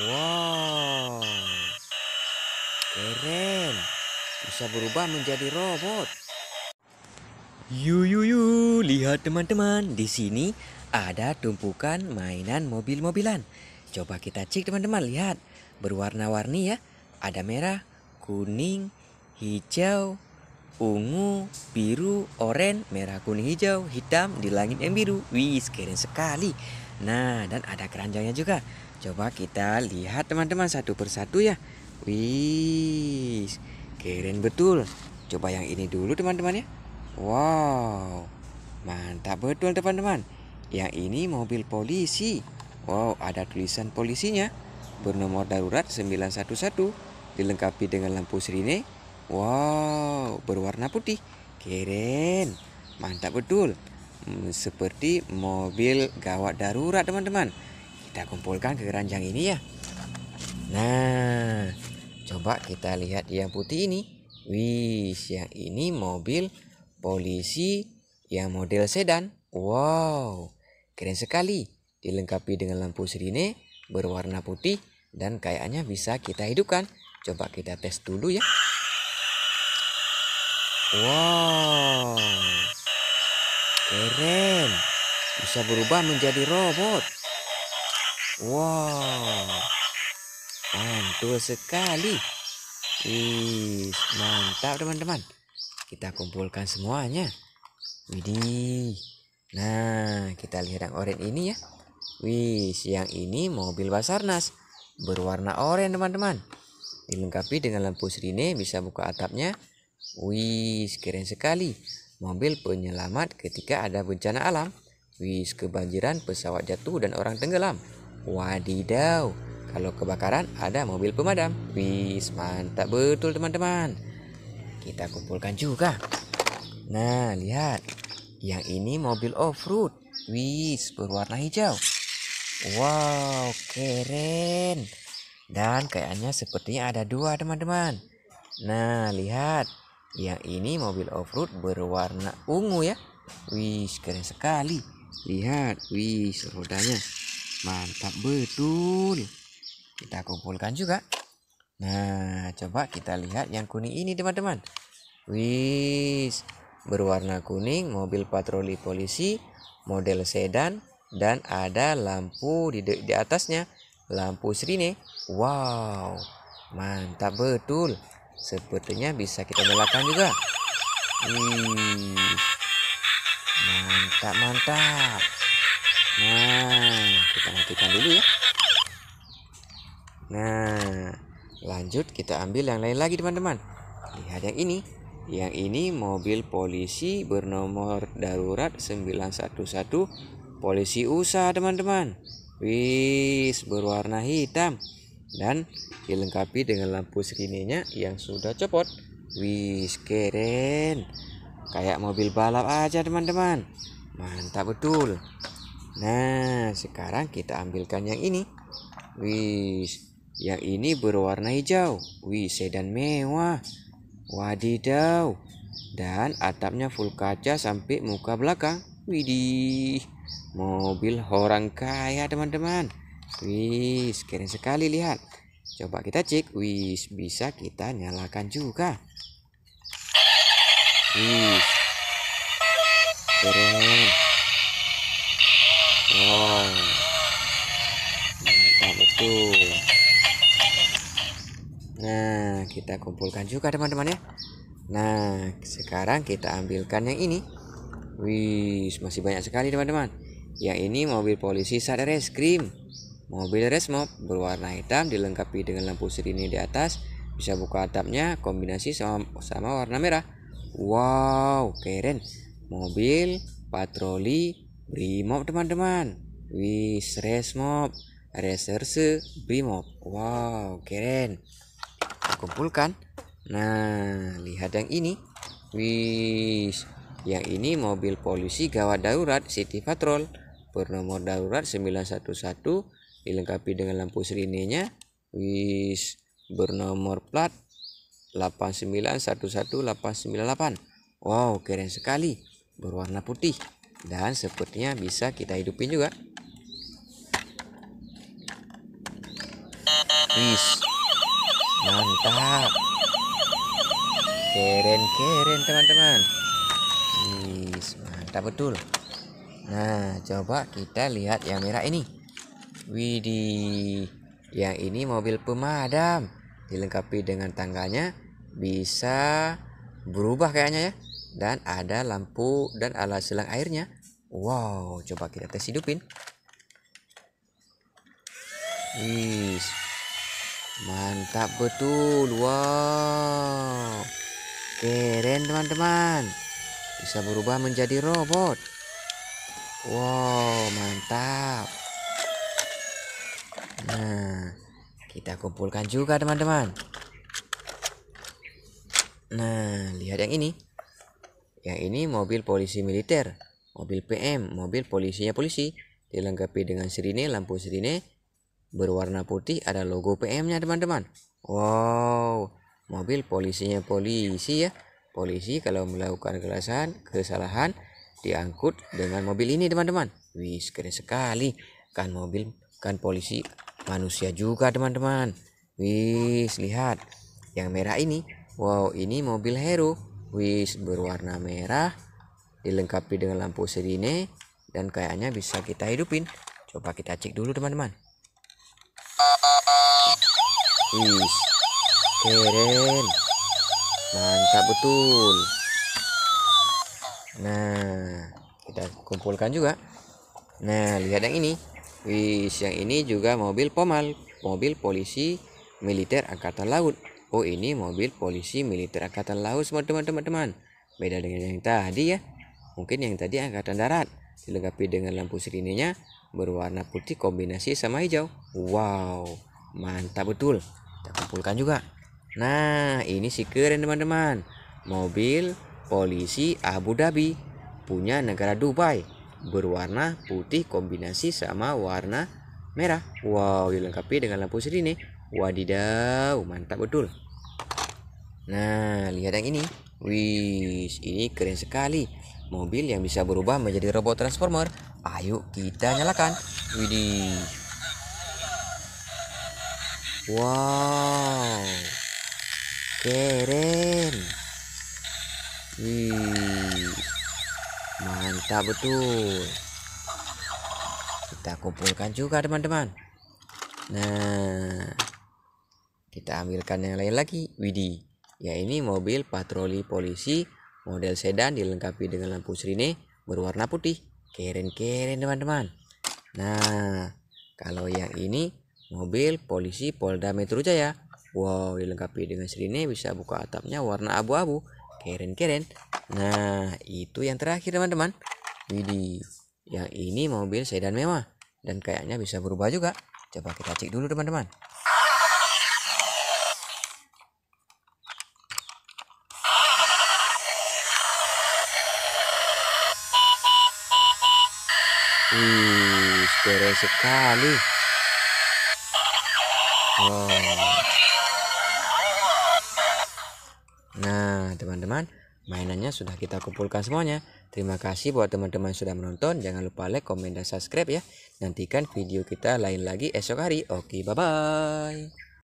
Wow, keren! Bisa berubah menjadi robot. Yu yu yu, lihat teman-teman, di sini ada tumpukan mainan mobil-mobilan. Coba kita cek teman-teman, lihat berwarna-warni ya. Ada merah, kuning, hijau, ungu, biru, oranye, merah, kuning, hijau, hitam di langit yang biru. Wih, keren sekali. Nah, dan ada keranjangnya juga. Coba kita lihat teman-teman satu persatu ya. Wih, keren betul. Coba yang ini dulu teman-teman ya. Wow, mantap betul teman-teman. Yang ini mobil polisi. Wow, ada tulisan polisinya. Bernomor darurat 911. Dilengkapi dengan lampu sirine. Wow, berwarna putih. Keren. Mantap betul. Hmm, seperti mobil gawat darurat teman-teman kita kumpulkan ke keranjang ini ya nah coba kita lihat yang putih ini wih yang ini mobil polisi yang model sedan wow keren sekali dilengkapi dengan lampu sirine berwarna putih dan kayaknya bisa kita hidupkan coba kita tes dulu ya wow keren bisa berubah menjadi robot Wow, mantul sekali. Wih, mantap teman-teman. Kita kumpulkan semuanya. Widih. Nah, kita lihat yang oranye ini ya. Wih, siang ini mobil Basarnas berwarna oranye teman-teman. Dilengkapi dengan lampu sirine bisa buka atapnya. Wih, keren sekali. Mobil penyelamat ketika ada bencana alam. Wih, kebanjiran, pesawat jatuh dan orang tenggelam. Wadidaw, kalau kebakaran ada mobil pemadam. Wis, mantap betul teman-teman. Kita kumpulkan juga. Nah, lihat. Yang ini mobil off-road. Wis, berwarna hijau. Wow, keren. Dan kayaknya sepertinya ada dua teman-teman. Nah, lihat. Yang ini mobil off-road berwarna ungu ya. Wis, keren sekali. Lihat, wis, rodanya mantap betul kita kumpulkan juga nah coba kita lihat yang kuning ini teman-teman wis berwarna kuning mobil patroli polisi model sedan dan ada lampu di, di atasnya lampu sirine wow mantap betul sepertinya bisa kita nyalakan juga Wih, mantap mantap Nah, kita matikan dulu ya. Nah, lanjut kita ambil yang lain lagi teman-teman. Lihat yang ini. Yang ini mobil polisi bernomor darurat 911 polisi USA teman-teman. Wis berwarna hitam dan dilengkapi dengan lampu sirinenya yang sudah copot. Wis keren. Kayak mobil balap aja teman-teman. Mantap betul. Nah, sekarang kita ambilkan yang ini. Wih, yang ini berwarna hijau. Wih, sedan mewah. Wadidaw. Dan atapnya full kaca sampai muka belakang. Widih, mobil orang kaya teman-teman. Wih, keren sekali lihat. Coba kita cek. Wih, bisa kita nyalakan juga. Wih, keren wow oh. mantap nah, betul nah kita kumpulkan juga teman-teman ya nah sekarang kita ambilkan yang ini wih masih banyak sekali teman-teman yang ini mobil polisi krim. mobil resmob berwarna hitam dilengkapi dengan lampu sirine di atas bisa buka atapnya kombinasi sama, sama warna merah wow keren mobil patroli Brimob teman-teman. Wis resmob, reserse Brimob. Wow, keren. Kumpulkan. Nah, lihat yang ini. Wis. Yang ini mobil polisi gawat darurat City Patrol bernomor darurat 911 dilengkapi dengan lampu sirinenya. Wis bernomor plat 8911898. Wow, keren sekali. Berwarna putih dan sepertinya bisa kita hidupin juga wis mantap keren keren teman-teman wis mantap betul nah coba kita lihat yang merah ini widih yang ini mobil pemadam dilengkapi dengan tangganya bisa berubah kayaknya ya dan ada lampu dan alat selang airnya. Wow, coba kita tes hidupin. Wih, mantap betul. Wow, keren teman-teman. Bisa berubah menjadi robot. Wow, mantap. Nah, kita kumpulkan juga teman-teman. Nah, lihat yang ini. Yang ini mobil polisi militer, mobil PM, mobil polisinya polisi. Dilengkapi dengan sirine, lampu sirine berwarna putih ada logo PM-nya teman-teman. Wow, mobil polisinya polisi ya. Polisi kalau melakukan kesalahan, kesalahan diangkut dengan mobil ini teman-teman. Wis keren sekali. Kan mobil kan polisi manusia juga teman-teman. Wis lihat yang merah ini. Wow, ini mobil hero Wish berwarna merah dilengkapi dengan lampu sirine dan kayaknya bisa kita hidupin coba kita cek dulu teman-teman wis keren mantap betul nah kita kumpulkan juga nah lihat yang ini Wish yang ini juga mobil pomal mobil polisi militer angkatan laut Oh ini mobil polisi militer angkatan laut semua teman-teman. Beda dengan yang tadi ya. Mungkin yang tadi angkatan darat dilengkapi dengan lampu sirinenya berwarna putih kombinasi sama hijau. Wow, mantap betul. Kita kumpulkan juga. Nah, ini si keren teman-teman. Mobil polisi Abu Dhabi punya negara Dubai berwarna putih kombinasi sama warna merah. Wow, dilengkapi dengan lampu sirine. Wadidaw, mantap betul. Nah, lihat yang ini. Wih, ini keren sekali. Mobil yang bisa berubah menjadi robot transformer. Ayo kita nyalakan. Widih. Wow. Keren. Wih. Mantap betul. Kita kumpulkan juga teman-teman. Nah, kita ambilkan yang lain lagi, Widi. Ya ini mobil patroli polisi model sedan dilengkapi dengan lampu sirine berwarna putih. Keren-keren teman-teman. Nah, kalau yang ini mobil polisi Polda Metro Jaya. Wow, dilengkapi dengan sirine bisa buka atapnya warna abu-abu. Keren-keren. Nah, itu yang terakhir teman-teman. Widi yang ini mobil sedan mewah dan kayaknya bisa berubah juga. Coba kita cek dulu teman-teman. Wih, sekali. Oh. Nah, teman-teman, mainannya sudah kita kumpulkan semuanya. Terima kasih buat teman-teman sudah menonton. Jangan lupa like, komen, dan subscribe ya. Nantikan video kita lain lagi esok hari. Oke, bye-bye.